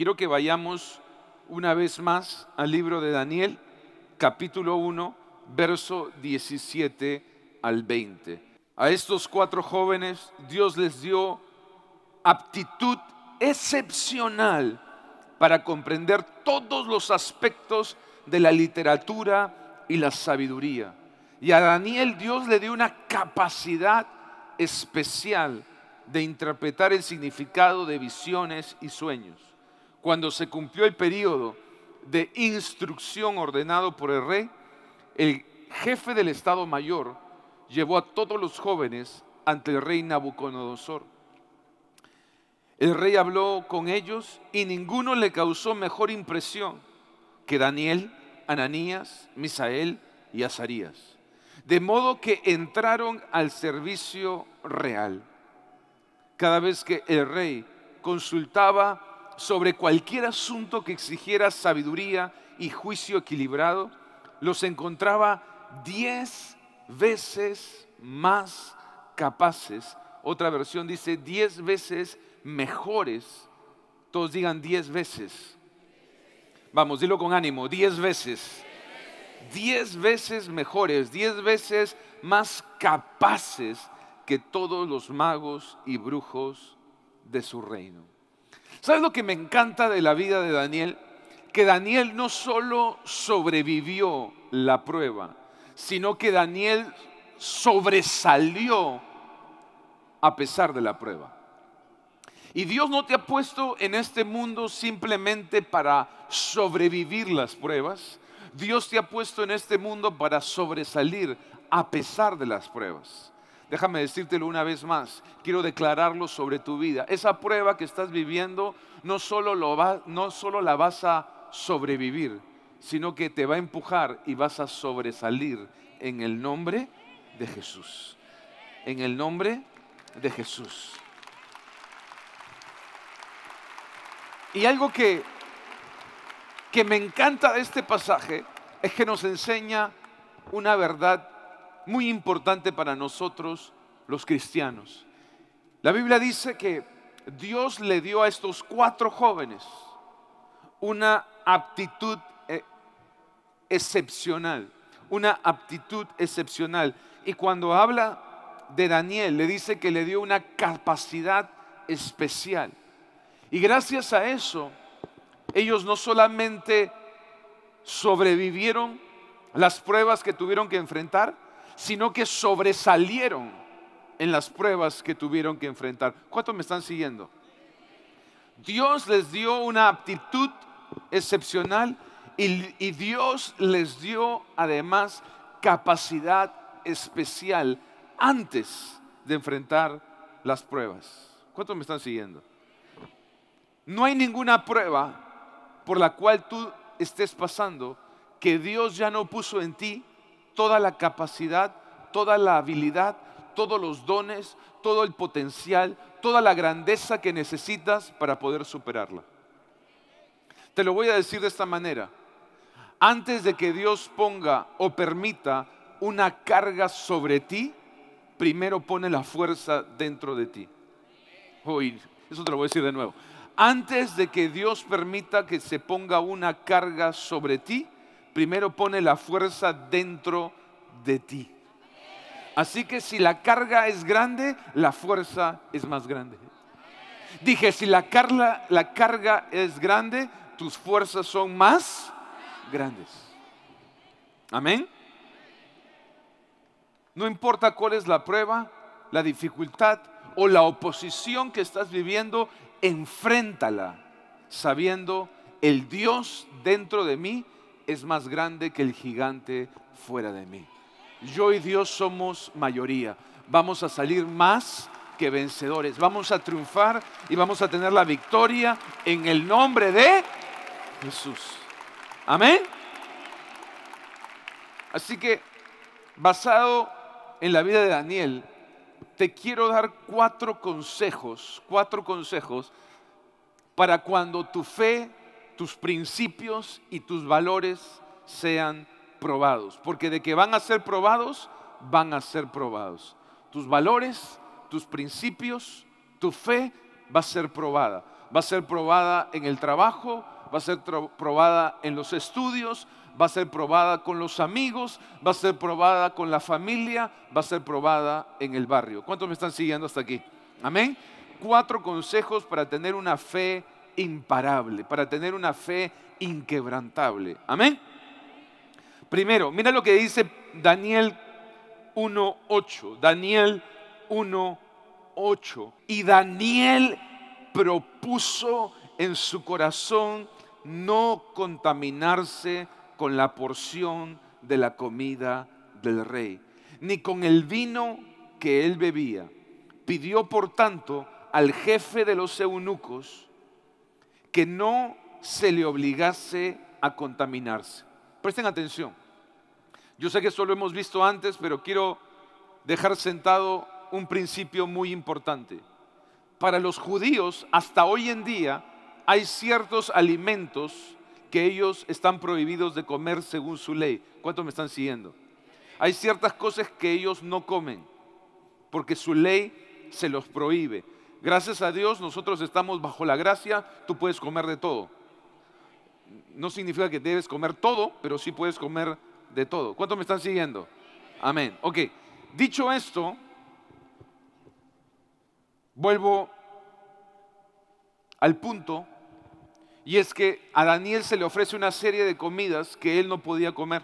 Quiero que vayamos una vez más al libro de Daniel, capítulo 1, verso 17 al 20. A estos cuatro jóvenes Dios les dio aptitud excepcional para comprender todos los aspectos de la literatura y la sabiduría. Y a Daniel Dios le dio una capacidad especial de interpretar el significado de visiones y sueños. Cuando se cumplió el periodo de instrucción ordenado por el rey, el jefe del Estado Mayor llevó a todos los jóvenes ante el rey Nabucodonosor. El rey habló con ellos y ninguno le causó mejor impresión que Daniel, Ananías, Misael y Azarías. De modo que entraron al servicio real. Cada vez que el rey consultaba sobre cualquier asunto que exigiera sabiduría y juicio equilibrado, los encontraba diez veces más capaces. Otra versión dice diez veces mejores. Todos digan diez veces. Vamos, dilo con ánimo, diez veces. Diez veces mejores, diez veces más capaces que todos los magos y brujos de su reino. ¿Sabes lo que me encanta de la vida de Daniel? Que Daniel no solo sobrevivió la prueba, sino que Daniel sobresalió a pesar de la prueba. Y Dios no te ha puesto en este mundo simplemente para sobrevivir las pruebas. Dios te ha puesto en este mundo para sobresalir a pesar de las pruebas déjame decírtelo una vez más, quiero declararlo sobre tu vida. Esa prueba que estás viviendo no solo, lo va, no solo la vas a sobrevivir, sino que te va a empujar y vas a sobresalir en el nombre de Jesús. En el nombre de Jesús. Y algo que, que me encanta de este pasaje es que nos enseña una verdad muy importante para nosotros los cristianos. La Biblia dice que Dios le dio a estos cuatro jóvenes una aptitud eh, excepcional, una aptitud excepcional. Y cuando habla de Daniel, le dice que le dio una capacidad especial. Y gracias a eso, ellos no solamente sobrevivieron las pruebas que tuvieron que enfrentar, sino que sobresalieron en las pruebas que tuvieron que enfrentar. ¿Cuántos me están siguiendo? Dios les dio una aptitud excepcional y, Dios les dio además capacidad especial antes de enfrentar las pruebas. ¿Cuántos me están siguiendo? No hay ninguna prueba por la cual tú estés pasando que Dios ya no puso en ti toda la capacidad, toda la habilidad, todos los dones, todo el potencial, toda la grandeza que necesitas para poder superarla. Te lo voy a decir de esta manera. Antes de que Dios ponga o permita una carga sobre ti, primero pone la fuerza dentro de ti. eso te lo voy a decir de nuevo. Antes de que Dios permita que se ponga una carga sobre ti, primero pone la fuerza dentro de ti. Así que si la carga es grande, la fuerza es más grande. Dije, si la carga, la carga es grande, tus fuerzas son más grandes. Amén. No importa cuál es la prueba, la dificultad o la oposición que estás viviendo, enfréntala sabiendo el Dios dentro de mí es más grande que el gigante fuera de mí. Yo y Dios somos mayoría. Vamos a salir más que vencedores. Vamos a triunfar y vamos a tener la victoria en el nombre de Jesús. Amén. Así que, basado en la vida de Daniel, te quiero dar cuatro consejos, cuatro consejos para cuando tu fe tus principios y tus valores sean probados, porque de que van a ser probados, van a ser probados. Tus valores, tus principios, tu fe va a ser probada. Va a ser probada en el trabajo, va a ser probada en los estudios, va a ser probada con los amigos, va a ser probada con la familia, va a ser probada en el barrio. ¿Cuántos me están siguiendo hasta aquí? Amén. Cuatro consejos para tener una fe imparable, para tener una fe inquebrantable. Amén. Primero, mira lo que dice Daniel 1.8. Daniel 1.8. Y Daniel propuso en su corazón no contaminarse con la porción de la comida del rey, ni con el vino que él bebía. Pidió, por tanto, al jefe de los eunucos que no se le obligase a contaminarse. Presten atención. Yo sé que esto lo hemos visto antes, pero quiero dejar sentado un principio muy importante. Para los judíos, hasta hoy en día, hay ciertos alimentos que ellos están prohibidos de comer según su ley. ¿Cuántos me están siguiendo? Hay ciertas cosas que ellos no comen porque su ley se los prohíbe. Gracias a Dios nosotros estamos bajo la gracia, tú puedes comer de todo. No significa que debes comer todo, pero sí puedes comer de todo. ¿Cuántos me están siguiendo? Amén. Ok, dicho esto, vuelvo al punto, y es que a Daniel se le ofrece una serie de comidas que él no podía comer.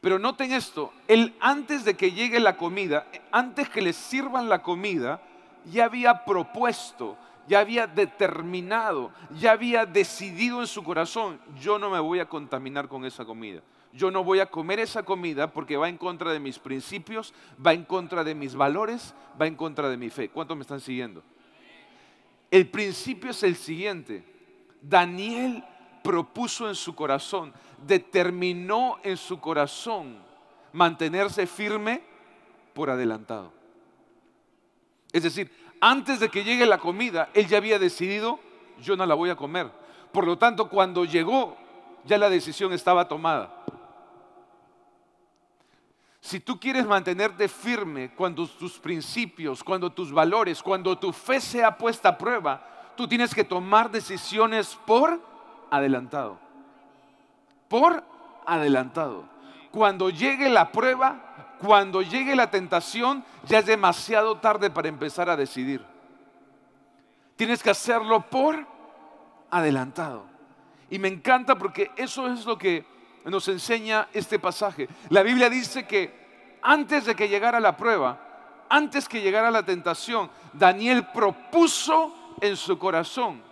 Pero noten esto, él antes de que llegue la comida, antes que le sirvan la comida, ya había propuesto, ya había determinado, ya había decidido en su corazón, yo no me voy a contaminar con esa comida. Yo no voy a comer esa comida porque va en contra de mis principios, va en contra de mis valores, va en contra de mi fe. ¿Cuántos me están siguiendo? El principio es el siguiente. Daniel propuso en su corazón, determinó en su corazón mantenerse firme por adelantado. Es decir, antes de que llegue la comida, él ya había decidido, yo no la voy a comer. Por lo tanto, cuando llegó, ya la decisión estaba tomada. Si tú quieres mantenerte firme cuando tus principios, cuando tus valores, cuando tu fe sea puesta a prueba, tú tienes que tomar decisiones por adelantado. Por adelantado. Cuando llegue la prueba, cuando llegue la tentación, ya es demasiado tarde para empezar a decidir. Tienes que hacerlo por adelantado. Y me encanta porque eso es lo que nos enseña este pasaje. La Biblia dice que antes de que llegara la prueba, antes que llegara la tentación, Daniel propuso en su corazón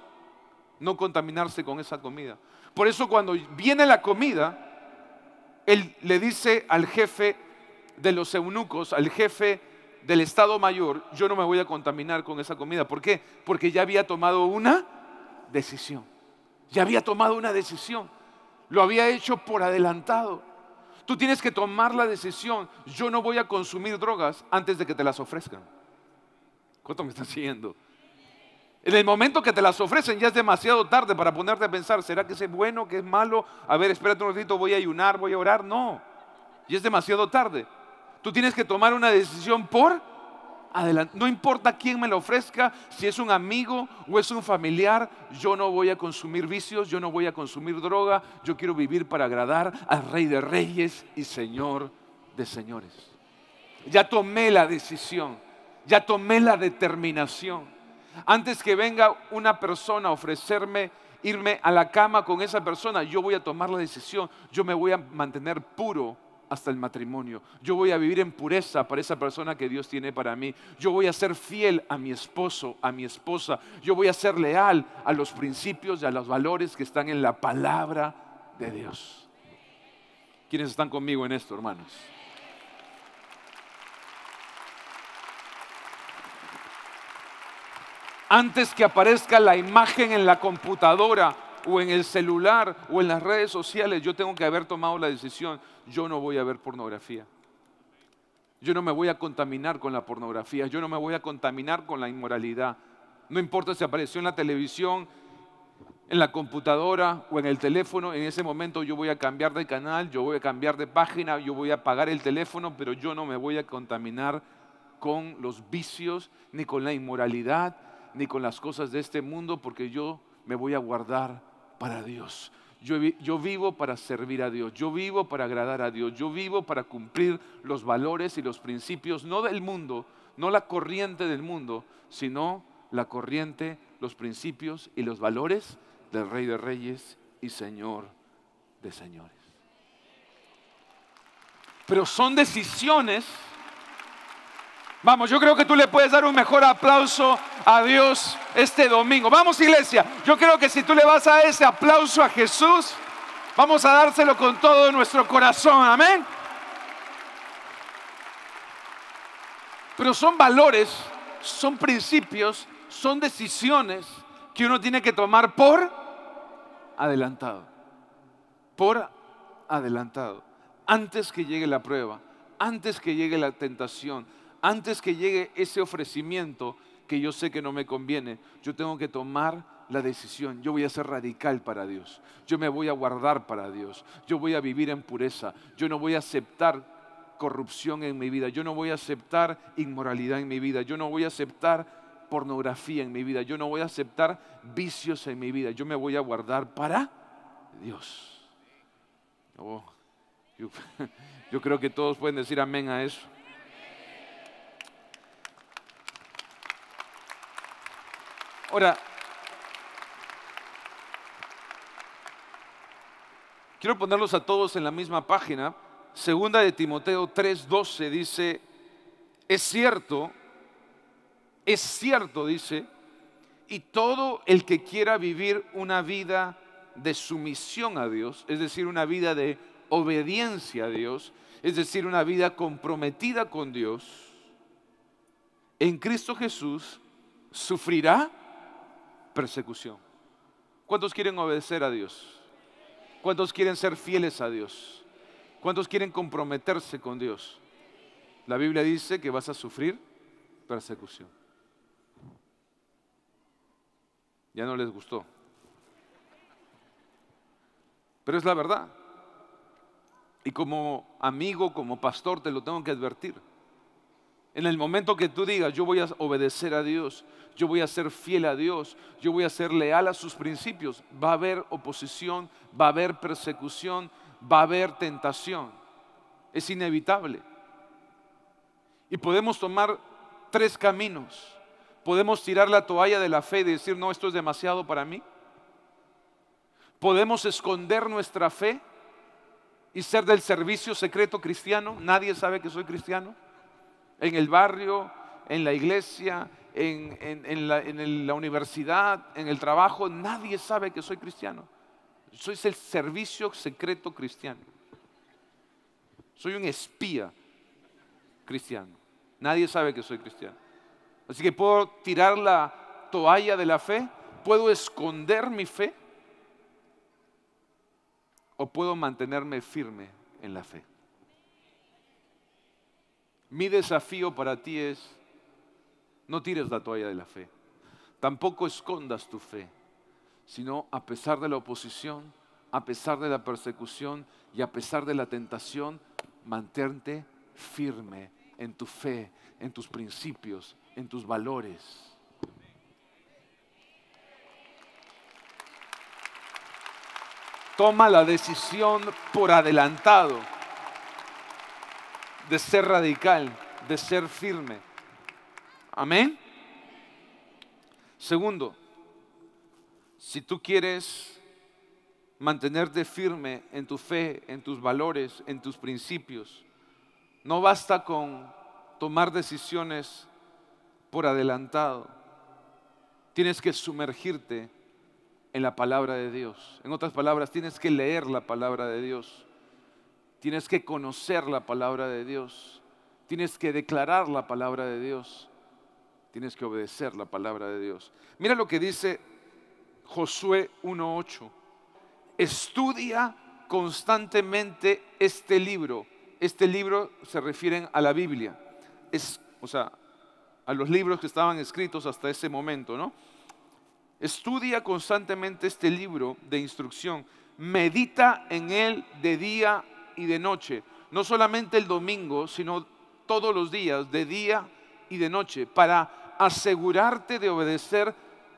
no contaminarse con esa comida. Por eso cuando viene la comida, él le dice al jefe, de los eunucos, al jefe del Estado Mayor, yo no me voy a contaminar con esa comida. ¿Por qué? Porque ya había tomado una decisión. Ya había tomado una decisión. Lo había hecho por adelantado. Tú tienes que tomar la decisión. Yo no voy a consumir drogas antes de que te las ofrezcan. ¿Cuánto me estás siguiendo? En el momento que te las ofrecen ya es demasiado tarde para ponerte a pensar, ¿será que es bueno, que es malo? A ver, espérate un ratito, voy a ayunar, voy a orar. No, y es demasiado tarde. Tú tienes que tomar una decisión por adelante. No importa quién me la ofrezca, si es un amigo o es un familiar, yo no voy a consumir vicios, yo no voy a consumir droga, yo quiero vivir para agradar al Rey de Reyes y Señor de Señores. Ya tomé la decisión, ya tomé la determinación. Antes que venga una persona a ofrecerme irme a la cama con esa persona, yo voy a tomar la decisión, yo me voy a mantener puro hasta el matrimonio. Yo voy a vivir en pureza para esa persona que Dios tiene para mí. Yo voy a ser fiel a mi esposo, a mi esposa. Yo voy a ser leal a los principios y a los valores que están en la palabra de Dios. ¿Quiénes están conmigo en esto, hermanos? Antes que aparezca la imagen en la computadora, o en el celular o en las redes sociales, yo tengo que haber tomado la decisión, yo no voy a ver pornografía. Yo no me voy a contaminar con la pornografía, yo no me voy a contaminar con la inmoralidad. No importa si apareció en la televisión, en la computadora o en el teléfono, en ese momento yo voy a cambiar de canal, yo voy a cambiar de página, yo voy a apagar el teléfono, pero yo no me voy a contaminar con los vicios, ni con la inmoralidad, ni con las cosas de este mundo, porque yo me voy a guardar para Dios. Yo, vivo para servir a Dios, yo vivo para agradar a Dios, yo vivo para cumplir los valores y los principios, no del mundo, no la corriente del mundo, sino la corriente, los principios y los valores del Rey de Reyes y Señor de Señores. Pero son decisiones Vamos, yo creo que tú le puedes dar un mejor aplauso a Dios este domingo. Vamos, iglesia, yo creo que si tú le vas a ese aplauso a Jesús, vamos a dárselo con todo nuestro corazón, amén. Pero son valores, son principios, son decisiones que uno tiene que tomar por adelantado. Por adelantado. Antes que llegue la prueba, antes que llegue la tentación, antes que llegue ese ofrecimiento que yo sé que no me conviene, yo tengo que tomar la decisión. Yo voy a ser radical para Dios. Yo me voy a guardar para Dios. Yo voy a vivir en pureza. Yo no voy a aceptar corrupción en mi vida. Yo no voy a aceptar inmoralidad en mi vida. Yo no voy a aceptar pornografía en mi vida. Yo no voy a aceptar vicios en mi vida. Yo me voy a guardar para Dios. Oh, yo, yo creo que todos pueden decir amén a eso. Ahora, quiero ponerlos a todos en la misma página. Segunda de Timoteo 3:12 dice, es cierto, es cierto, dice, y todo el que quiera vivir una vida de sumisión a Dios, es decir, una vida de obediencia a Dios, es decir, una vida comprometida con Dios, en Cristo Jesús sufrirá persecución. ¿Cuántos quieren obedecer a Dios? ¿Cuántos quieren ser fieles a Dios? ¿Cuántos quieren comprometerse con Dios? La Biblia dice que vas a sufrir persecución. Ya no les gustó. Pero es la verdad. Y como amigo, como pastor, te lo tengo que advertir. En el momento que tú digas, yo voy a obedecer a Dios, yo voy a ser fiel a Dios, yo voy a ser leal a sus principios, va a haber oposición, va a haber persecución, va a haber tentación. Es inevitable. Y podemos tomar tres caminos. Podemos tirar la toalla de la fe y decir, no, esto es demasiado para mí. Podemos esconder nuestra fe y ser del servicio secreto cristiano. Nadie sabe que soy cristiano en el barrio, en la iglesia, en, la, universidad, en el trabajo, nadie sabe que soy cristiano. Soy el servicio secreto cristiano. Soy un espía cristiano. Nadie sabe que soy cristiano. Así que puedo tirar la toalla de la fe, puedo esconder mi fe o puedo mantenerme firme en la fe. Mi desafío para ti es, no tires la toalla de la fe, tampoco escondas tu fe, sino a pesar de la oposición, a pesar de la persecución y a pesar de la tentación, mantente firme en tu fe, en tus principios, en tus valores. Toma la decisión por adelantado de ser radical, de ser firme. Amén. Segundo, si tú quieres mantenerte firme en tu fe, en tus valores, en tus principios, no basta con tomar decisiones por adelantado. Tienes que sumergirte en la palabra de Dios. En otras palabras, tienes que leer la palabra de Dios. Tienes que conocer la palabra de Dios. Tienes que declarar la palabra de Dios. Tienes que obedecer la palabra de Dios. Mira lo que dice Josué 1.8. Estudia constantemente este libro. Este libro se refiere a la Biblia. Es, o sea, a los libros que estaban escritos hasta ese momento, ¿no? Estudia constantemente este libro de instrucción. Medita en él de día y de noche, no solamente el domingo, sino todos los días, de día y de noche, para asegurarte de obedecer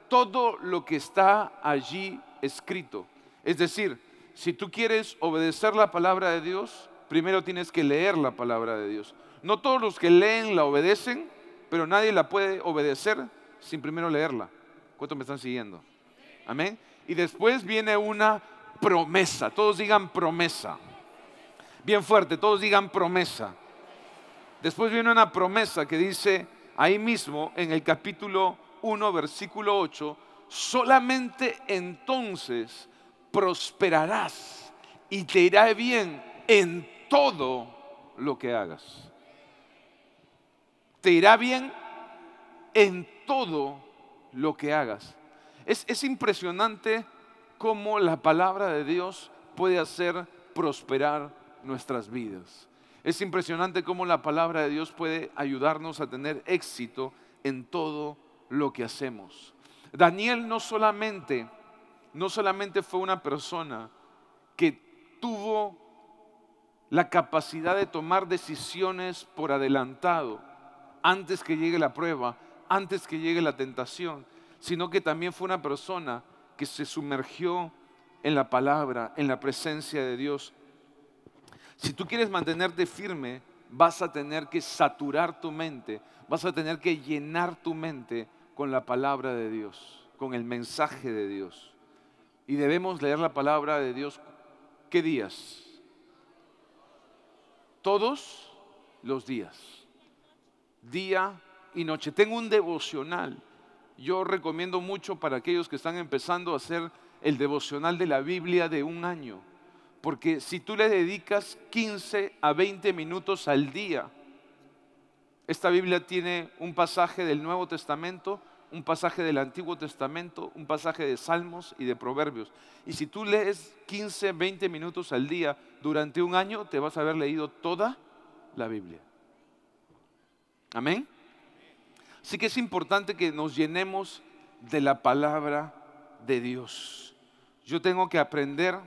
todo lo que está allí escrito. Es decir, si tú quieres obedecer la palabra de Dios, primero tienes que leer la palabra de Dios. No todos los que leen la obedecen, pero nadie la puede obedecer sin primero leerla. ¿Cuántos me están siguiendo? Amén. Y después viene una promesa. Todos digan promesa. Bien fuerte, todos digan promesa. Después viene una promesa que dice ahí mismo en el capítulo 1, versículo 8, solamente entonces prosperarás y te irá bien en todo lo que hagas. Te irá bien en todo lo que hagas. Es, es, impresionante cómo la palabra de Dios puede hacer prosperar nuestras vidas. Es impresionante cómo la palabra de Dios puede ayudarnos a tener éxito en todo lo que hacemos. Daniel no solamente, no solamente fue una persona que tuvo la capacidad de tomar decisiones por adelantado, antes que llegue la prueba, antes que llegue la tentación, sino que también fue una persona que se sumergió en la palabra, en la presencia de Dios, si tú quieres mantenerte firme, vas a tener que saturar tu mente, vas a tener que llenar tu mente con la palabra de Dios, con el mensaje de Dios. Y debemos leer la palabra de Dios, ¿qué días? Todos los días, día y noche. Tengo un devocional. Yo recomiendo mucho para aquellos que están empezando a hacer el devocional de la Biblia de un año porque si tú le dedicas 15 a 20 minutos al día, esta Biblia tiene un pasaje del Nuevo Testamento, un pasaje del Antiguo Testamento, un pasaje de Salmos y de Proverbios. Y si tú lees 15, 20 minutos al día durante un año, te vas a haber leído toda la Biblia. Amén. Así que es importante que nos llenemos de la palabra de Dios. Yo tengo que aprender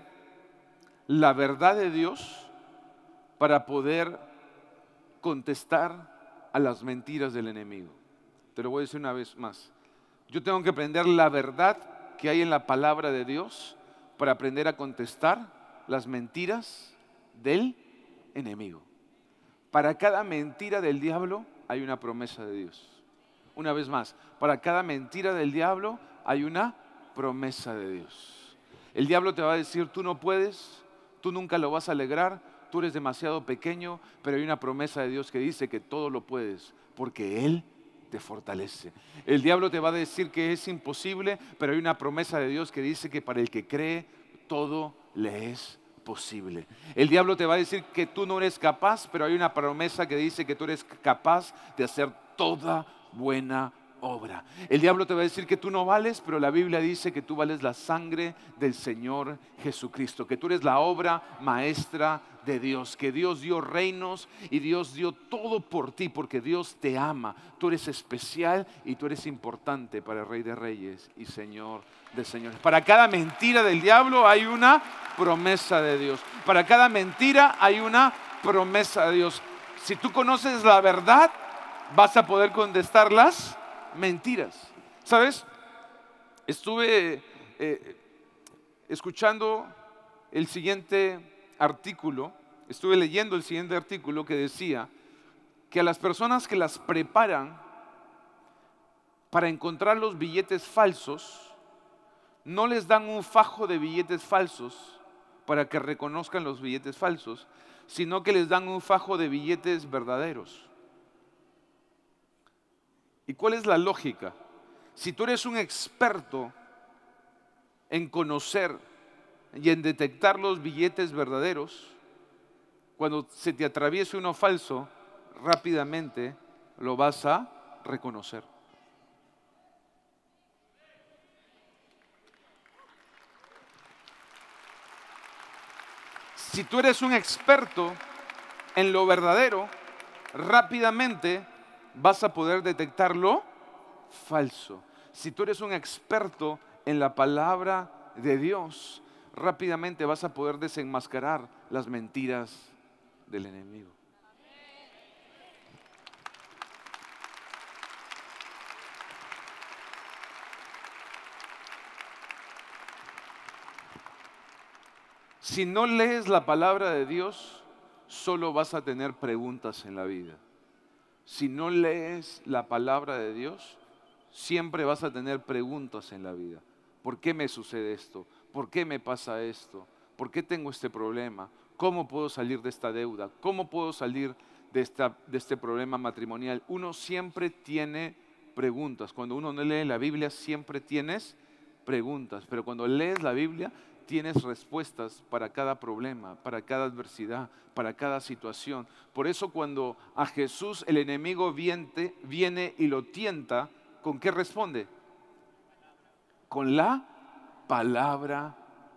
la verdad de Dios para poder contestar a las mentiras del enemigo. Te lo voy a decir una vez más. Yo tengo que aprender la verdad que hay en la palabra de Dios para aprender a contestar las mentiras del enemigo. Para cada mentira del diablo hay una promesa de Dios. Una vez más, para cada mentira del diablo hay una promesa de Dios. El diablo te va a decir, tú no puedes, tú nunca lo vas a alegrar, tú eres demasiado pequeño, pero hay una promesa de Dios que dice que todo lo puedes, porque Él te fortalece. El diablo te va a decir que es imposible, pero hay una promesa de Dios que dice que para el que cree, todo le es posible. El diablo te va a decir que tú no eres capaz, pero hay una promesa que dice que tú eres capaz de hacer toda buena obra. El diablo te va a decir que tú no vales, pero la Biblia dice que tú vales la sangre del Señor Jesucristo, que tú eres la obra maestra de Dios, que Dios dio reinos y Dios dio todo por ti, porque Dios te ama. Tú eres especial y tú eres importante para el Rey de Reyes y Señor de Señores. Para cada mentira del diablo hay una promesa de Dios. Para cada mentira hay una promesa de Dios. Si tú conoces la verdad, vas a poder contestarlas mentiras. ¿Sabes? Estuve eh, escuchando el siguiente artículo, estuve leyendo el siguiente artículo que decía que a las personas que las preparan para encontrar los billetes falsos, no les dan un fajo de billetes falsos para que reconozcan los billetes falsos, sino que les dan un fajo de billetes verdaderos. ¿Y cuál es la lógica? Si tú eres un experto en conocer y en detectar los billetes verdaderos, cuando se te atraviese uno falso, rápidamente lo vas a reconocer. Si tú eres un experto en lo verdadero, rápidamente vas a poder detectarlo falso. Si tú eres un experto en la palabra de Dios, rápidamente vas a poder desenmascarar las mentiras del enemigo. Si no lees la palabra de Dios, solo vas a tener preguntas en la vida si no lees la palabra de Dios, siempre vas a tener preguntas en la vida. ¿Por qué me sucede esto? ¿Por qué me pasa esto? ¿Por qué tengo este problema? ¿Cómo puedo salir de esta deuda? ¿Cómo puedo salir de, esta, de este problema matrimonial? Uno siempre tiene preguntas. Cuando uno no lee la Biblia, siempre tienes preguntas. Pero cuando lees la Biblia, tienes respuestas para cada problema, para cada adversidad, para cada situación. Por eso cuando a Jesús el enemigo viene y lo tienta, ¿con qué responde? Con la palabra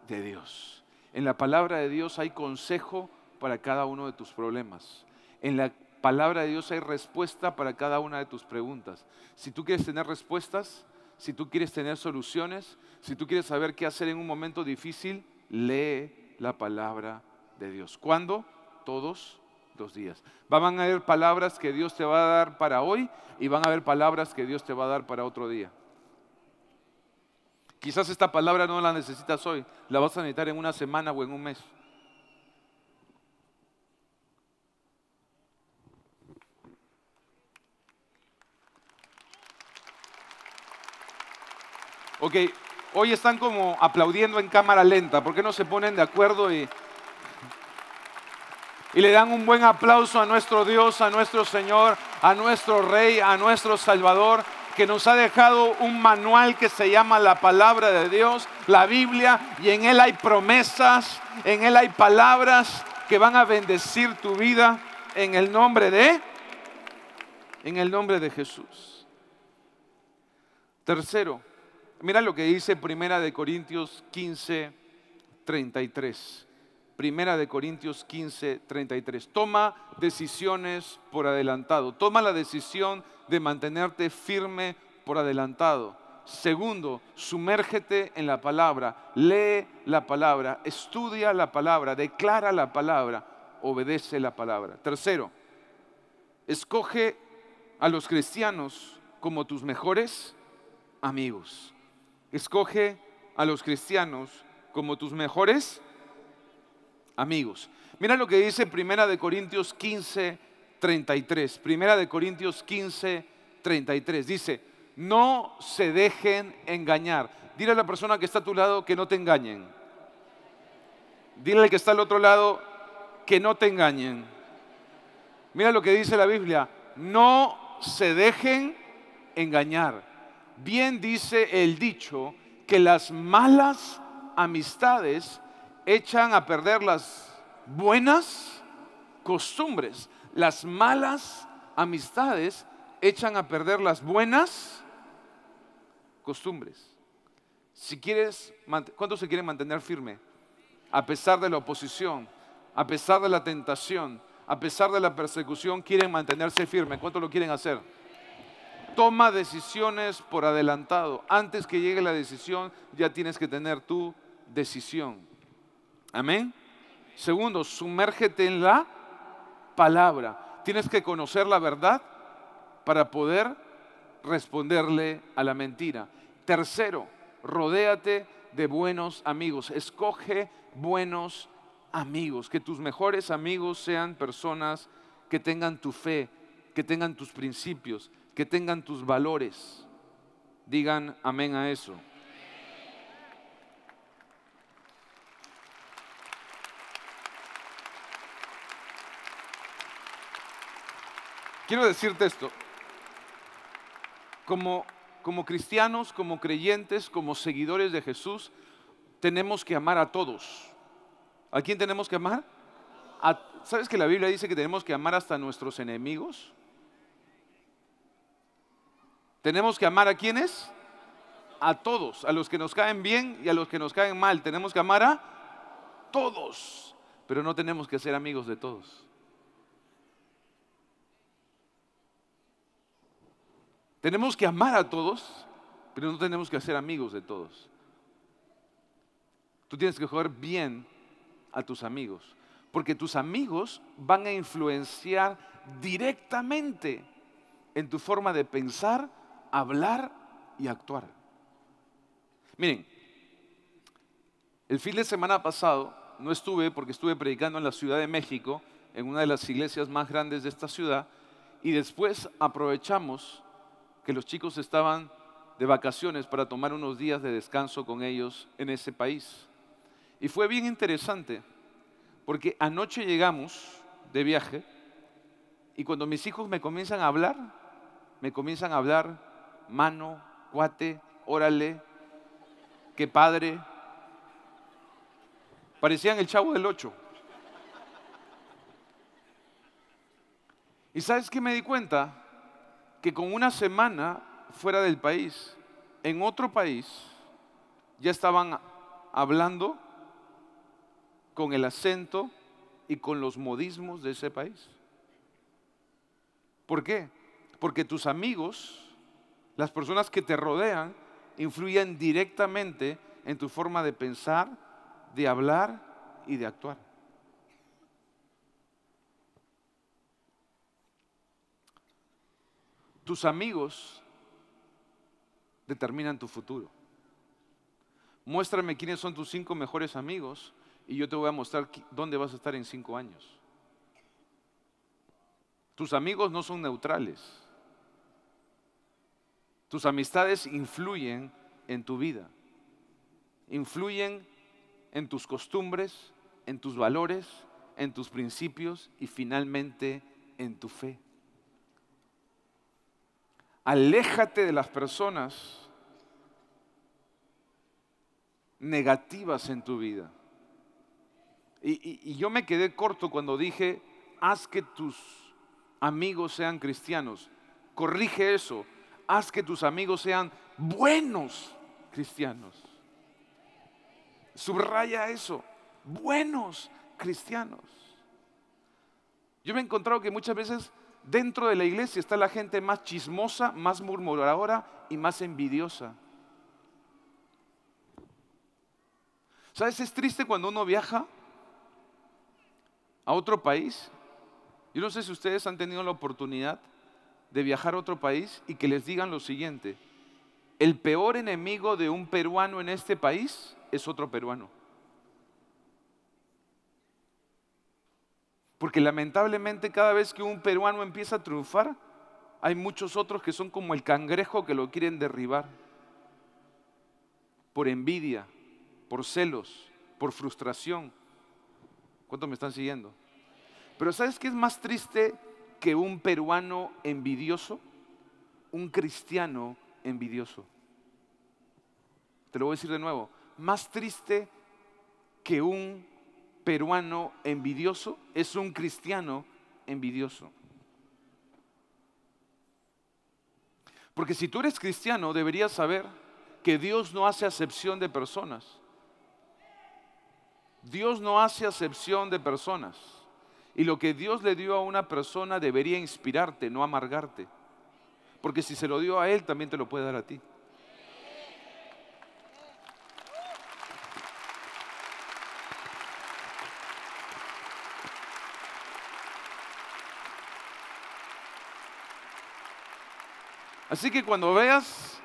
de Dios. En la palabra de Dios hay consejo para cada uno de tus problemas. En la palabra de Dios hay respuesta para cada una de tus preguntas. Si tú quieres tener respuestas, si tú quieres tener soluciones, si tú quieres saber qué hacer en un momento difícil, lee la palabra de Dios. ¿Cuándo? Todos los días. Van a haber palabras que Dios te va a dar para hoy y van a haber palabras que Dios te va a dar para otro día. Quizás esta palabra no la necesitas hoy, la vas a necesitar en una semana o en un mes. Ok, hoy están como aplaudiendo en cámara lenta. ¿Por qué no se ponen de acuerdo y, y le dan un buen aplauso a nuestro Dios, a nuestro Señor, a nuestro Rey, a nuestro Salvador, que nos ha dejado un manual que se llama la palabra de Dios, la Biblia, y en él hay promesas, en él hay palabras que van a bendecir tu vida en el nombre de en el nombre de Jesús. Tercero, Mira lo que dice Primera de Corintios 15, 33. Primera de Corintios 15, 33. Toma decisiones por adelantado. Toma la decisión de mantenerte firme por adelantado. Segundo, sumérgete en la palabra, lee la palabra, estudia la palabra, declara la palabra, obedece la palabra. Tercero, escoge a los cristianos como tus mejores amigos. Escoge a los cristianos como tus mejores amigos. Mira lo que dice Primera de Corintios 15, 33. Primera de Corintios 15, 33. Dice, no se dejen engañar. Dile a la persona que está a tu lado que no te engañen. Dile al que está al otro lado que no te engañen. Mira lo que dice la Biblia. No se dejen engañar. Bien dice el dicho que las malas amistades echan a perder las buenas costumbres. Las malas amistades echan a perder las buenas costumbres. Si quieres, ¿cuántos se quieren mantener firme? A pesar de la oposición, a pesar de la tentación, a pesar de la persecución, quieren mantenerse firme. ¿Cuántos lo quieren hacer? Toma decisiones por adelantado. Antes que llegue la decisión, ya tienes que tener tu decisión. Amén. Segundo, sumérgete en la palabra. Tienes que conocer la verdad para poder responderle a la mentira. Tercero, rodéate de buenos amigos. Escoge buenos amigos. Que tus mejores amigos sean personas que tengan tu fe, que tengan tus principios, que tengan tus valores. Digan amén a eso. Quiero decirte esto. Como, como cristianos, como creyentes, como seguidores de Jesús, tenemos que amar a todos. ¿A quién tenemos que amar? ¿Sabes que la Biblia dice que tenemos que amar hasta nuestros enemigos? Tenemos que amar a quienes? A todos, a los que nos caen bien y a los que nos caen mal. Tenemos que amar a todos, pero no tenemos que ser amigos de todos. Tenemos que amar a todos, pero no tenemos que ser amigos de todos. Tú tienes que jugar bien a tus amigos, porque tus amigos van a influenciar directamente en tu forma de pensar, hablar y actuar. Miren, el fin de semana pasado no estuve porque estuve predicando en la Ciudad de México, en una de las iglesias más grandes de esta ciudad, y después aprovechamos que los chicos estaban de vacaciones para tomar unos días de descanso con ellos en ese país. Y fue bien interesante, porque anoche llegamos de viaje y cuando mis hijos me comienzan a hablar, me comienzan a hablar mano, cuate, órale, qué padre. Parecían el chavo del ocho. ¿Y sabes que me di cuenta? Que con una semana fuera del país, en otro país, ya estaban hablando con el acento y con los modismos de ese país. ¿Por qué? Porque tus amigos las personas que te rodean influyen directamente en tu forma de pensar, de hablar y de actuar. Tus amigos determinan tu futuro. Muéstrame quiénes son tus cinco mejores amigos y yo te voy a mostrar dónde vas a estar en cinco años. Tus amigos no son neutrales. Tus amistades influyen en tu vida, influyen en tus costumbres, en tus valores, en tus principios y finalmente en tu fe. Aléjate de las personas negativas en tu vida. Y, yo me quedé corto cuando dije, haz que tus amigos sean cristianos. Corrige eso haz que tus amigos sean buenos cristianos. Subraya eso, buenos cristianos. Yo me he encontrado que muchas veces dentro de la iglesia está la gente más chismosa, más murmuradora y más envidiosa. ¿Sabes? Es triste cuando uno viaja a otro país. Yo no sé si ustedes han tenido la oportunidad de viajar a otro país y que les digan lo siguiente, el peor enemigo de un peruano en este país es otro peruano. Porque lamentablemente cada vez que un peruano empieza a triunfar, hay muchos otros que son como el cangrejo que lo quieren derribar. Por envidia, por celos, por frustración. ¿Cuántos me están siguiendo? Pero ¿sabes qué es más triste que un peruano envidioso? Un cristiano envidioso. Te lo voy a decir de nuevo. Más triste que un peruano envidioso es un cristiano envidioso. Porque si tú eres cristiano deberías saber que Dios no hace acepción de personas. Dios no hace acepción de personas. Y lo que Dios le dio a una persona debería inspirarte, no amargarte. Porque si se lo dio a Él, también te lo puede dar a ti. Así que cuando veas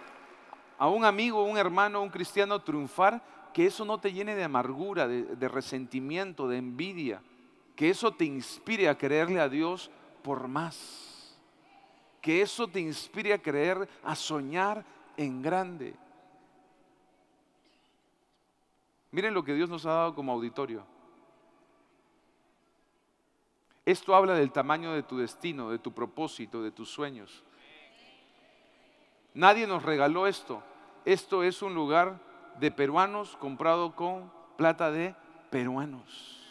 a un amigo, un hermano, un cristiano triunfar, que eso no te llene de amargura, de, de resentimiento, de envidia que eso te inspire a creerle a Dios por más, que eso te inspire a creer, a soñar en grande. Miren lo que Dios nos ha dado como auditorio. Esto habla del tamaño de tu destino, de tu propósito, de tus sueños. Nadie nos regaló esto. Esto es un lugar de peruanos comprado con plata de peruanos.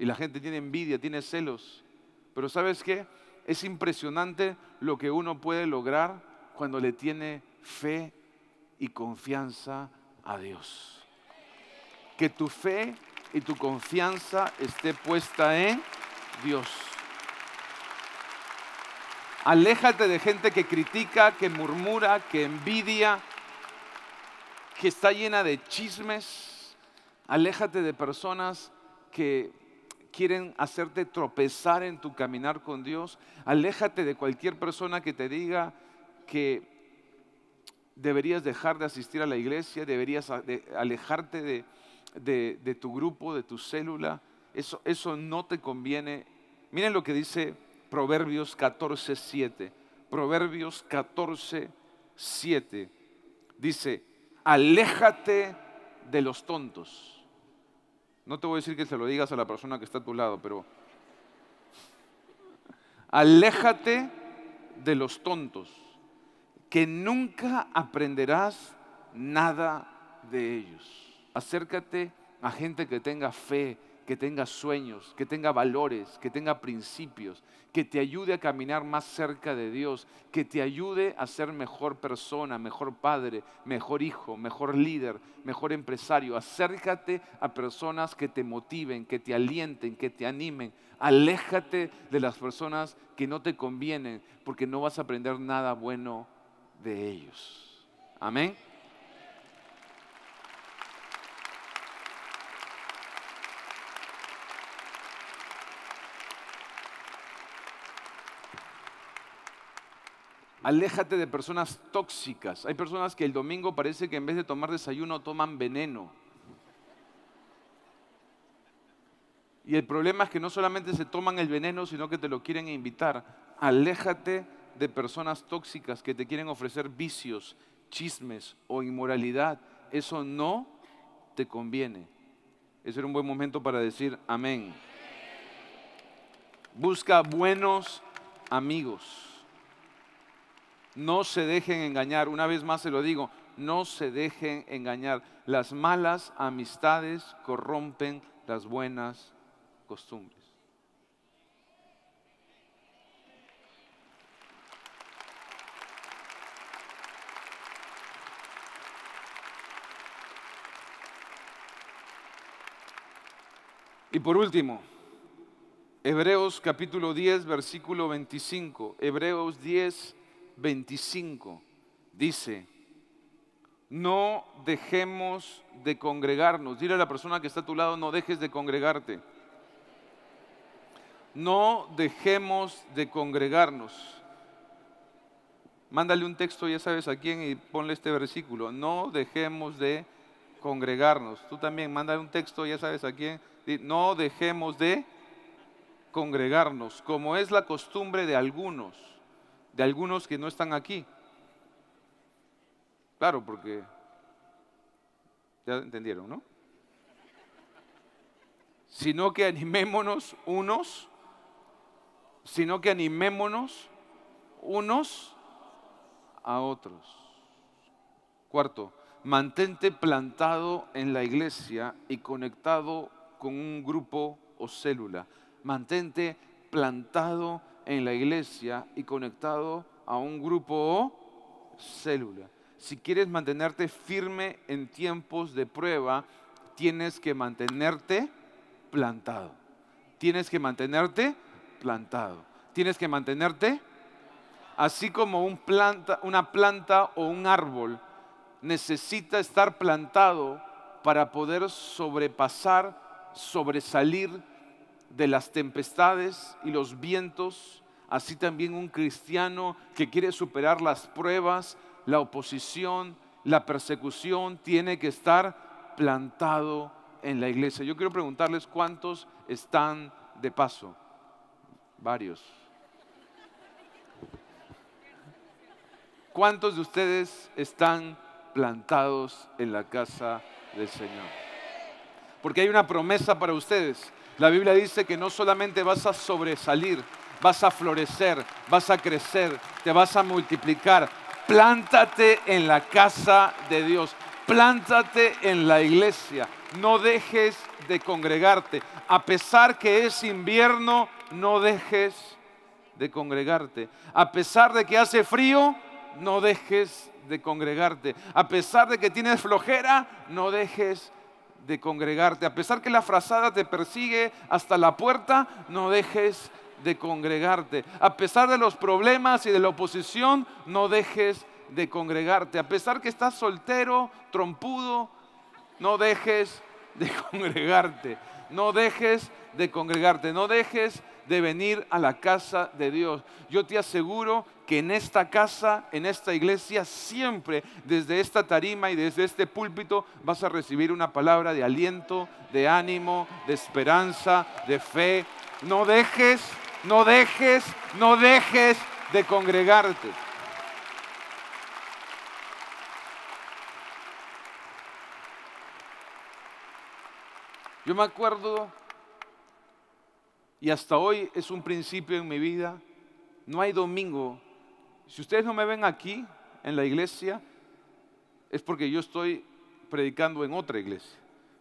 Y la gente tiene envidia, tiene celos. Pero ¿sabes qué? Es impresionante lo que uno puede lograr cuando le tiene fe y confianza a Dios. Que tu fe y tu confianza esté puesta en Dios. Aléjate de gente que critica, que murmura, que envidia, que está llena de chismes. Aléjate de personas que quieren hacerte tropezar en tu caminar con Dios. Aléjate de cualquier persona que te diga que deberías dejar de asistir a la iglesia, deberías alejarte de, tu grupo, de tu célula. Eso, eso no te conviene. Miren lo que dice Proverbios 14.7, Proverbios 14.7, Dice, aléjate de los tontos no te voy a decir que se lo digas a la persona que está a tu lado, pero aléjate de los tontos, que nunca aprenderás nada de ellos. Acércate a gente que tenga fe, que tenga sueños, que tenga valores, que tenga principios, que te ayude a caminar más cerca de Dios, que te ayude a ser mejor persona, mejor padre, mejor hijo, mejor líder, mejor empresario. Acércate a personas que te motiven, que te alienten, que te animen. Aléjate de las personas que no te convienen, porque no vas a aprender nada bueno de ellos. Amén. Aléjate de personas tóxicas. Hay personas que el domingo parece que en vez de tomar desayuno toman veneno. Y el problema es que no solamente se toman el veneno, sino que te lo quieren invitar. Aléjate de personas tóxicas que te quieren ofrecer vicios, chismes o inmoralidad. Eso no te conviene. Ese era un buen momento para decir amén. Busca buenos amigos. No se dejen engañar, una vez más se lo digo, no se dejen engañar. Las malas amistades corrompen las buenas costumbres. Y por último, Hebreos capítulo 10, versículo 25. Hebreos 10, 25 dice, no dejemos de congregarnos. Dile a la persona que está a tu lado, no dejes de congregarte. No dejemos de congregarnos. Mándale un texto, ya sabes a quién, y ponle este versículo. No dejemos de congregarnos. Tú también, mándale un texto, ya sabes a quién. No dejemos de congregarnos, como es la costumbre de algunos de algunos que no están aquí. Claro, porque ya entendieron, ¿no? Sino que animémonos unos, sino que animémonos unos a otros. Cuarto, mantente plantado en la iglesia y conectado con un grupo o célula. Mantente plantado en la iglesia y conectado a un grupo o célula. Si quieres mantenerte firme en tiempos de prueba, tienes que mantenerte plantado. Tienes que mantenerte plantado. Tienes que mantenerte así como un planta, una planta o un árbol necesita estar plantado para poder sobrepasar, sobresalir de las tempestades y los vientos, así también un cristiano que quiere superar las pruebas, la oposición, la persecución, tiene que estar plantado en la iglesia. Yo quiero preguntarles cuántos están de paso. Varios. ¿Cuántos de ustedes están plantados en la casa del Señor? Porque hay una promesa para ustedes. La Biblia dice que no solamente vas a sobresalir, vas a florecer, vas a crecer, te vas a multiplicar. Plántate en la casa de Dios, plántate en la iglesia, no dejes de congregarte. A pesar que es invierno, no dejes de congregarte. A pesar de que hace frío, no dejes de congregarte. A pesar de que tienes flojera, no dejes de de congregarte. A pesar que la frazada te persigue hasta la puerta, no dejes de congregarte. A pesar de los problemas y de la oposición, no dejes de congregarte. A pesar que estás soltero, trompudo, no dejes de congregarte. No dejes de congregarte. No dejes de venir a la casa de Dios. Yo te aseguro que en esta casa, en esta iglesia, siempre desde esta tarima y desde este púlpito vas a recibir una palabra de aliento, de ánimo, de esperanza, de fe. No dejes, no dejes, no dejes de congregarte. Yo me acuerdo y hasta hoy es un principio en mi vida. No hay domingo. Si ustedes no me ven aquí en la iglesia, es porque yo estoy predicando en otra iglesia.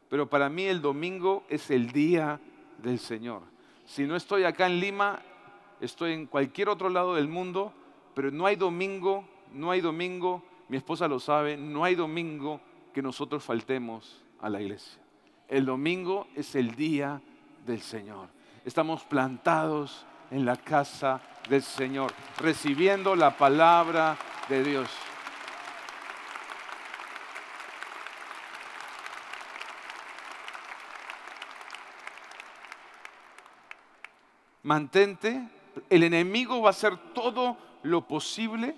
Pero para mí el domingo es el día del Señor. Si no estoy acá en Lima, estoy en cualquier otro lado del mundo, pero no hay domingo, no hay domingo, mi esposa lo sabe, no hay domingo que nosotros faltemos a la iglesia. El domingo es el día del Señor estamos plantados en la casa del Señor, recibiendo la palabra de Dios. Mantente, el enemigo va a hacer todo lo posible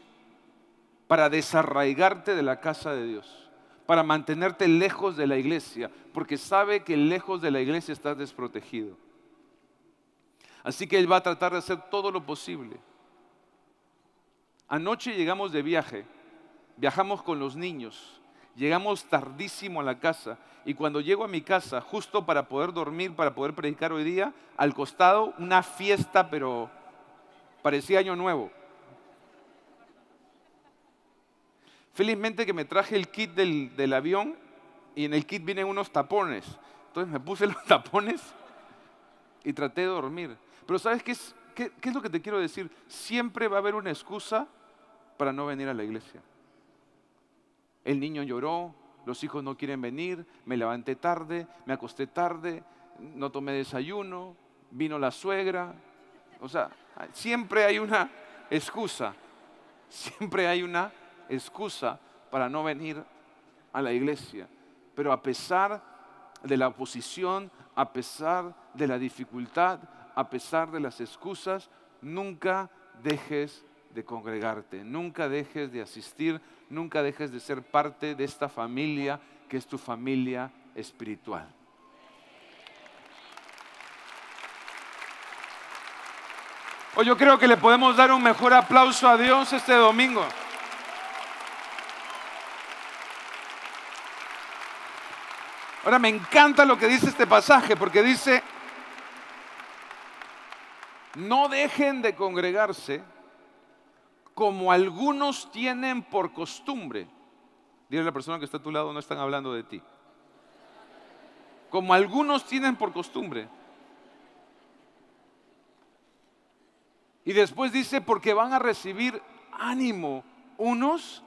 para desarraigarte de la casa de Dios, para mantenerte lejos de la iglesia, porque sabe que lejos de la iglesia estás desprotegido. Así que él va a tratar de hacer todo lo posible. Anoche llegamos de viaje, viajamos con los niños, llegamos tardísimo a la casa y cuando llego a mi casa, justo para poder dormir, para poder predicar hoy día, al costado una fiesta, pero parecía año nuevo. Felizmente que me traje el kit del, del avión y en el kit vienen unos tapones. Entonces me puse los tapones y traté de dormir. Pero ¿sabes qué es, lo que te quiero decir? Siempre va a haber una excusa para no venir a la iglesia. El niño lloró, los hijos no quieren venir, me levanté tarde, me acosté tarde, no tomé desayuno, vino la suegra. O sea, siempre hay una excusa, siempre hay una excusa para no venir a la iglesia. Pero a pesar de la oposición, a pesar de la dificultad, a pesar de las excusas, nunca dejes de congregarte, nunca dejes de asistir, nunca dejes de ser parte de esta familia que es tu familia espiritual. Hoy pues yo creo que le podemos dar un mejor aplauso a Dios este domingo. Ahora me encanta lo que dice este pasaje, porque dice, no dejen de congregarse como algunos tienen por costumbre. Dile a la persona que está a tu lado, no están hablando de ti. Como algunos tienen por costumbre. Y después dice, porque van a recibir ánimo unos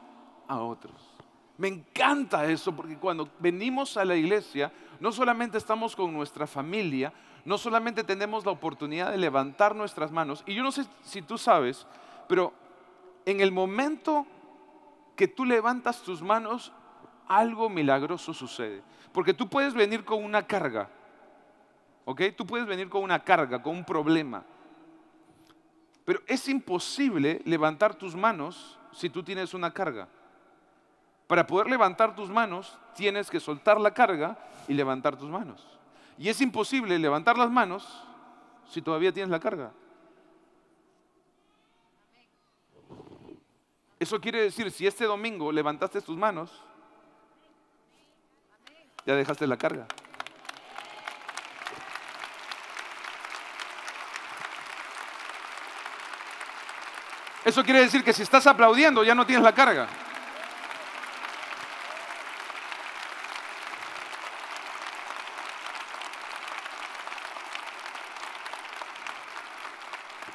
a otros. Me encanta eso, porque cuando venimos a la iglesia, no solamente estamos con nuestra familia, no solamente tenemos la oportunidad de levantar nuestras manos. Y yo no sé si tú sabes, pero en el momento que tú levantas tus manos, algo milagroso sucede. Porque tú puedes venir con una carga, ¿ok? Tú puedes venir con una carga, con un problema. Pero es imposible levantar tus manos si tú tienes una carga. Para poder levantar tus manos, tienes que soltar la carga y levantar tus manos. Y es imposible levantar las manos si todavía tienes la carga. Eso quiere decir, si este domingo levantaste tus manos, ya dejaste la carga. Eso quiere decir que si estás aplaudiendo ya no tienes la carga.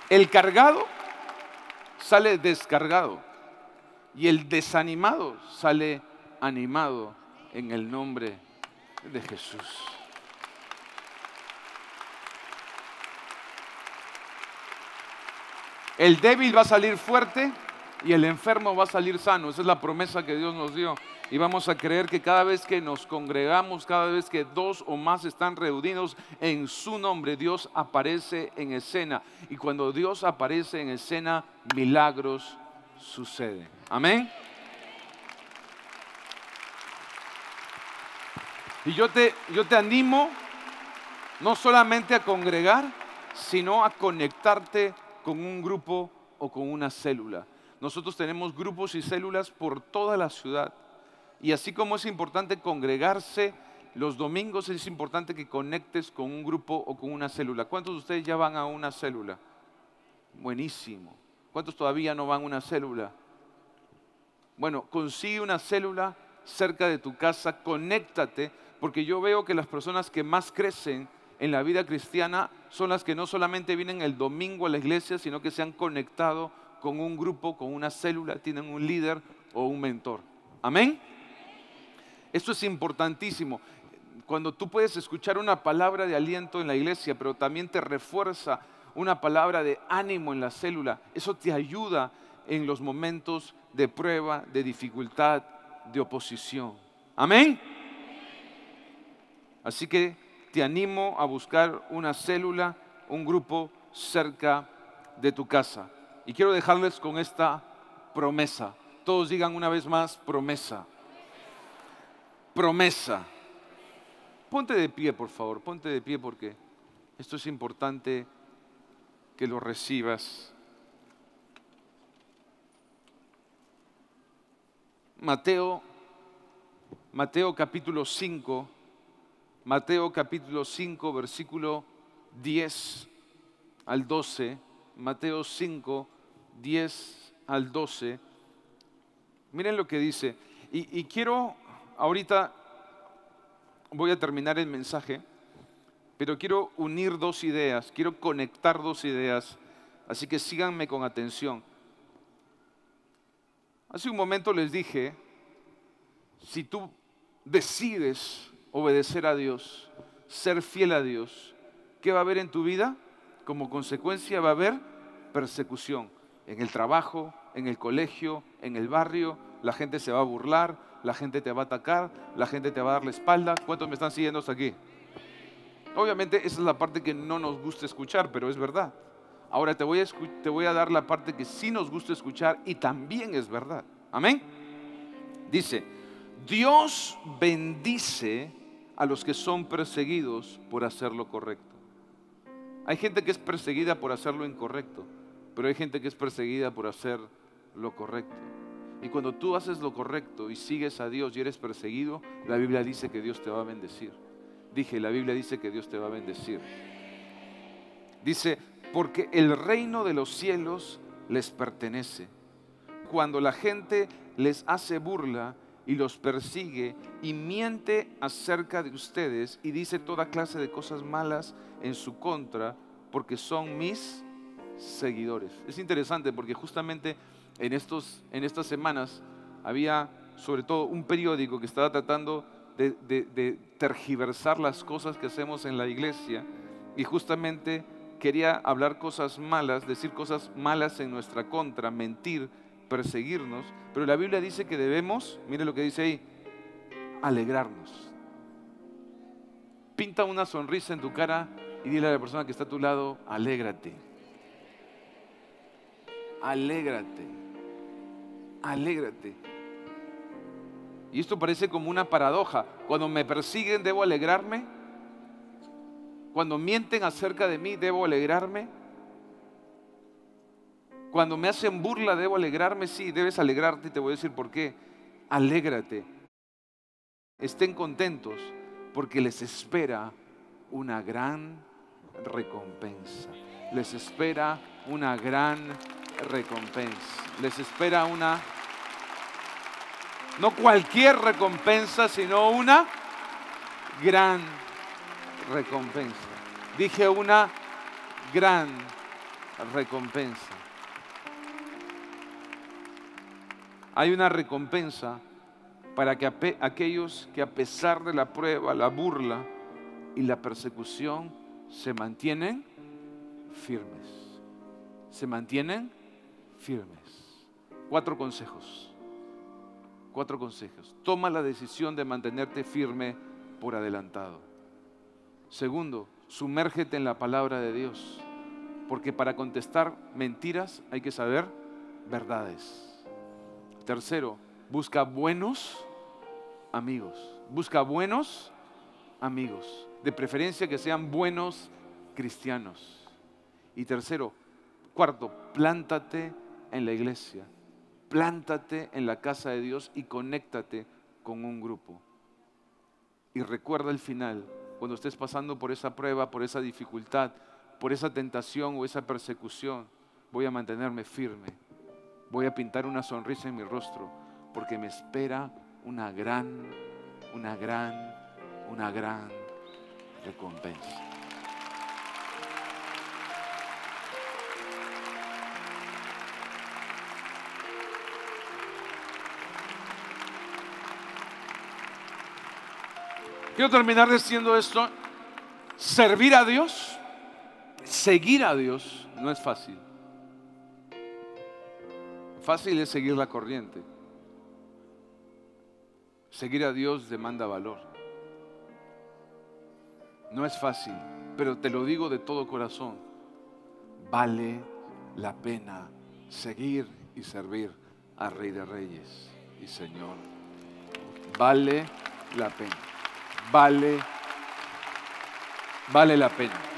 El cargado sale descargado y el desanimado sale animado en el nombre de Jesús. El débil va a salir fuerte y el enfermo va a salir sano. Esa es la promesa que Dios nos dio y vamos a creer que cada vez que nos congregamos, cada vez que dos o más están reunidos en su nombre, Dios aparece en escena. Y cuando Dios aparece en escena, milagros suceden. Amén. Y yo te, yo te animo no solamente a congregar, sino a conectarte con un grupo o con una célula. Nosotros tenemos grupos y células por toda la ciudad. Y así como es importante congregarse los domingos, es importante que conectes con un grupo o con una célula. ¿Cuántos de ustedes ya van a una célula? Buenísimo. ¿Cuántos todavía no van a una célula? Bueno, consigue una célula cerca de tu casa, conéctate, porque yo veo que las personas que más crecen en la vida cristiana son las que no solamente vienen el domingo a la iglesia, sino que se han conectado con un grupo, con una célula, tienen un líder o un mentor. Amén. Esto es importantísimo. Cuando tú puedes escuchar una palabra de aliento en la iglesia, pero también te refuerza una palabra de ánimo en la célula, eso te ayuda en los momentos de prueba, de dificultad, de oposición. Amén. Así que te animo a buscar una célula, un grupo cerca de tu casa. Y quiero dejarles con esta promesa. Todos digan una vez más promesa promesa. Ponte de pie, por favor, ponte de pie porque esto es importante que lo recibas. Mateo, Mateo capítulo 5, Mateo capítulo 5, versículo 10 al 12, Mateo 5, 10 al 12. Miren lo que dice. Y, y quiero Ahorita voy a terminar el mensaje, pero quiero unir dos ideas, quiero conectar dos ideas, así que síganme con atención. Hace un momento les dije, si tú decides obedecer a Dios, ser fiel a Dios, ¿qué va a haber en tu vida? Como consecuencia va a haber persecución en el trabajo, en el colegio, en el barrio, la gente se va a burlar, la gente te va a atacar, la gente te va a dar la espalda. ¿Cuántos me están siguiendo hasta aquí? Obviamente esa es la parte que no nos gusta escuchar, pero es verdad. Ahora te voy a, te voy a dar la parte que sí nos gusta escuchar y también es verdad. Amén. Dice, Dios bendice a los que son perseguidos por hacer lo correcto. Hay gente que es perseguida por hacer lo incorrecto, pero hay gente que es perseguida por hacer lo correcto. Y cuando tú haces lo correcto y sigues a Dios y eres perseguido, la Biblia dice que Dios te va a bendecir. Dije, la Biblia dice que Dios te va a bendecir. Dice, porque el reino de los cielos les pertenece. Cuando la gente les hace burla y los persigue y miente acerca de ustedes y dice toda clase de cosas malas en su contra, porque son mis seguidores. Es interesante porque justamente en, estos, en estas semanas había sobre todo un periódico que estaba tratando de, de tergiversar las cosas que hacemos en la iglesia y justamente quería hablar cosas malas, decir cosas malas en nuestra contra, mentir, perseguirnos, pero la Biblia dice que debemos, mire lo que dice ahí, alegrarnos. Pinta una sonrisa en tu cara y dile a la persona que está a tu lado, alégrate. Alégrate alégrate. Y esto parece como una paradoja. Cuando me persiguen, ¿debo alegrarme? Cuando mienten acerca de mí, ¿debo alegrarme? Cuando me hacen burla, ¿debo alegrarme? Sí, debes alegrarte y te voy a decir por qué. Alégrate. Estén contentos porque les espera una gran recompensa. Les espera una gran recompensa. Les espera una, no cualquier recompensa, sino una gran recompensa. Dije una gran recompensa. Hay una recompensa para que aquellos que a pesar de la prueba, la burla y la persecución se mantienen firmes, se mantienen firmes. Cuatro consejos. Cuatro consejos. Toma la decisión de mantenerte firme por adelantado. Segundo, sumérgete en la palabra de Dios, porque para contestar mentiras hay que saber verdades. Tercero, busca buenos amigos. Busca buenos amigos, de preferencia que sean buenos cristianos. Y tercero, cuarto, plántate en la iglesia. Plántate en la casa de Dios y conéctate con un grupo. Y recuerda el final, cuando estés pasando por esa prueba, por esa dificultad, por esa tentación o esa persecución, voy a mantenerme firme. Voy a pintar una sonrisa en mi rostro, porque me espera una gran, una gran, una gran recompensa. Quiero terminar diciendo esto. Servir a Dios, seguir a Dios, no es fácil. Fácil es seguir la corriente. Seguir a Dios demanda valor. No es fácil, pero te lo digo de todo corazón. Vale la pena seguir y servir al Rey de Reyes y Señor. Vale la pena vale, vale la pena.